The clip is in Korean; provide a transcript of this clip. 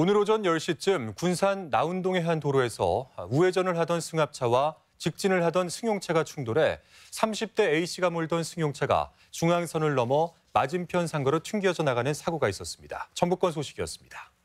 오늘 오전 10시쯤 군산 나운동의 한 도로에서 우회전을 하던 승합차와 직진을 하던 승용차가 충돌해 30대 A씨가 몰던 승용차가 중앙선을 넘어 맞은편 상가로 튕겨져 나가는 사고가 있었습니다. 전북권 소식이었습니다.